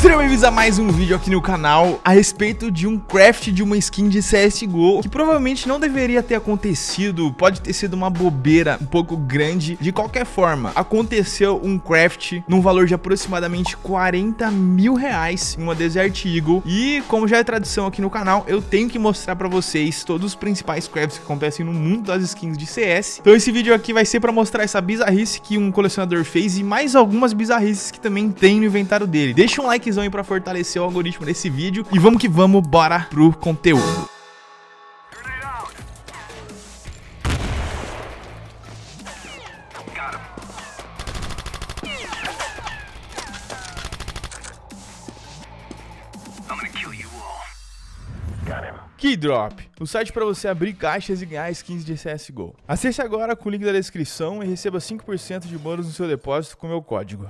Sejam bem-vindos a mais um vídeo aqui no canal a respeito de um craft de uma skin de CSGO que provavelmente não deveria ter acontecido, pode ter sido uma bobeira um pouco grande. De qualquer forma, aconteceu um craft num valor de aproximadamente 40 mil reais em uma Desert Eagle e como já é tradição aqui no canal, eu tenho que mostrar pra vocês todos os principais crafts que acontecem no mundo das skins de CS. Então esse vídeo aqui vai ser pra mostrar essa bizarrice que um colecionador fez e mais algumas bizarrices que também tem no inventário dele. Deixa um like likezão aí pra fortalecer o algoritmo nesse vídeo. E vamos que vamos, bora pro conteúdo. Keydrop, o site para você abrir caixas e ganhar skins de CSGO. Acesse agora com o link da descrição e receba 5% de bônus no seu depósito com meu código.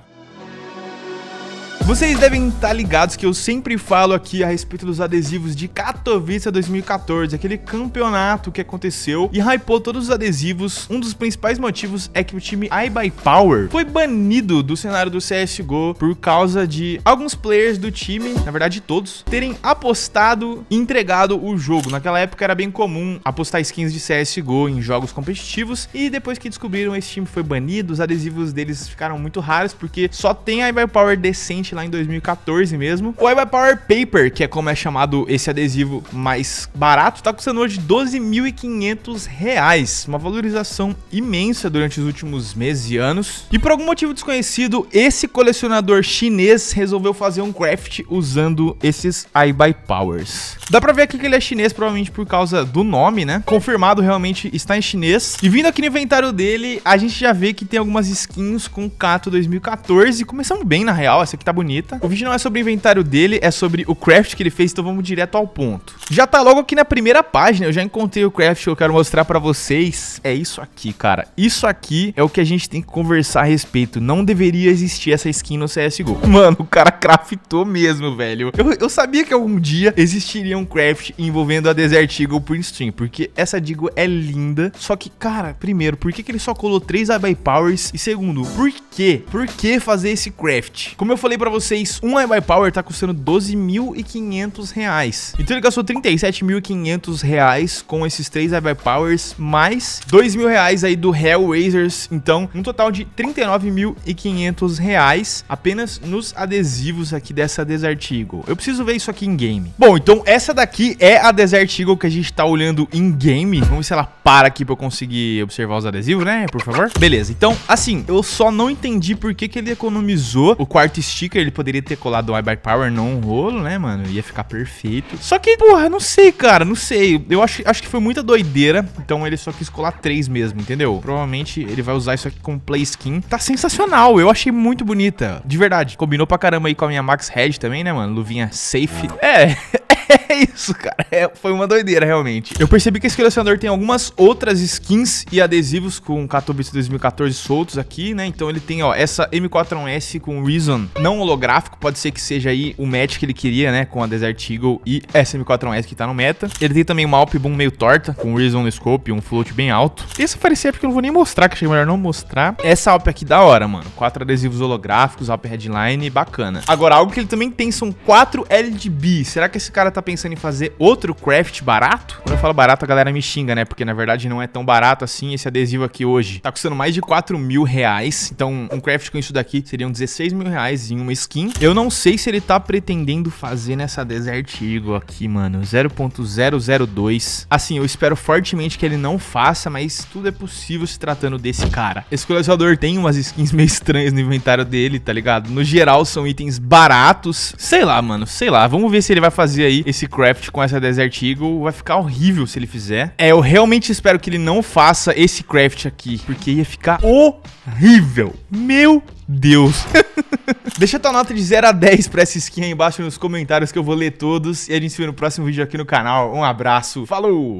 Vocês devem estar tá ligados que eu sempre falo aqui a respeito dos adesivos de Katowice 2014, aquele campeonato que aconteceu e hypou todos os adesivos. Um dos principais motivos é que o time iBuyPower foi banido do cenário do CSGO por causa de alguns players do time, na verdade todos, terem apostado e entregado o jogo. Naquela época era bem comum apostar skins de CSGO em jogos competitivos e depois que descobriram esse time foi banido, os adesivos deles ficaram muito raros porque só tem iBuyPower decente lá em 2014 mesmo. O Aiba Power Paper, que é como é chamado esse adesivo mais barato, tá custando hoje 12.500 reais, uma valorização imensa durante os últimos meses e anos. E por algum motivo desconhecido, esse colecionador chinês resolveu fazer um craft usando esses iBuy Powers. Dá pra ver aqui que ele é chinês, provavelmente por causa do nome, né? Confirmado realmente está em chinês. E vindo aqui no inventário dele, a gente já vê que tem algumas skins com Kato 2014. Começamos bem, na real. Essa aqui tá bonita bonita. O vídeo não é sobre o inventário dele, é sobre o craft que ele fez, então vamos direto ao ponto. Já tá logo aqui na primeira página, eu já encontrei o craft que eu quero mostrar pra vocês. É isso aqui, cara. Isso aqui é o que a gente tem que conversar a respeito. Não deveria existir essa skin no CSGO. Mano, o cara craftou mesmo, velho. Eu, eu sabia que algum dia existiria um craft envolvendo a Desert Eagle por stream, porque essa digo é linda. Só que, cara, primeiro, por que, que ele só colou três Abai Powers? E segundo, por que? Por que fazer esse craft? Como eu falei pra pra vocês, um iBuyPower tá custando 12.500 reais. Então ele gastou 37.500 reais com esses três iBuyPowers, mais 2 mil reais aí do Hellraisers. Então, um total de 39.500 reais apenas nos adesivos aqui dessa Desert Eagle. Eu preciso ver isso aqui em game. Bom, então essa daqui é a Desert Eagle que a gente tá olhando em game. Vamos ver se ela para aqui pra eu conseguir observar os adesivos, né? Por favor. Beleza, então, assim, eu só não entendi por que, que ele economizou o quarto sticker ele poderia ter colado o I By Power num rolo, né, mano? Ia ficar perfeito. Só que, porra, não sei, cara, não sei. Eu acho, acho que foi muita doideira, então ele só quis colar três mesmo, entendeu? Provavelmente ele vai usar isso aqui como play skin. Tá sensacional, eu achei muito bonita. De verdade, combinou pra caramba aí com a minha Max Red também, né, mano? Luvinha safe. É, é isso, cara. É, foi uma doideira, realmente. Eu percebi que esse colecionador tem algumas outras skins e adesivos com Katowice 2014 soltos aqui, né? Então ele tem, ó, essa M41S com Reason não holográfico. Pode ser que seja aí o match que ele queria, né? Com a Desert Eagle e essa M41S que tá no meta. Ele tem também uma Alp Boom meio torta, com Reason no scope, um float bem alto. Esse aparecia porque eu não vou nem mostrar, que achei melhor não mostrar. Essa Alp aqui da hora, mano. Quatro adesivos holográficos, Alp Headline, bacana. Agora, algo que ele também tem são quatro LDB. Será que esse cara tá tá pensando em fazer outro craft barato? Quando eu falo barato, a galera me xinga, né? Porque na verdade não é tão barato assim esse adesivo aqui hoje. Tá custando mais de 4 mil reais. Então, um craft com isso daqui seriam 16 mil reais em uma skin. Eu não sei se ele tá pretendendo fazer nessa Desert Eagle aqui, mano. 0.002. Assim, eu espero fortemente que ele não faça, mas tudo é possível se tratando desse cara. Esse colecionador tem umas skins meio estranhas no inventário dele, tá ligado? No geral, são itens baratos. Sei lá, mano, sei lá. Vamos ver se ele vai fazer aí esse craft com essa Desert Eagle vai ficar horrível se ele fizer. É, eu realmente espero que ele não faça esse craft aqui, porque ia ficar horrível. Meu Deus. Deixa tua nota de 0 a 10 pra essa skin aí embaixo nos comentários que eu vou ler todos. E a gente se vê no próximo vídeo aqui no canal. Um abraço, falou!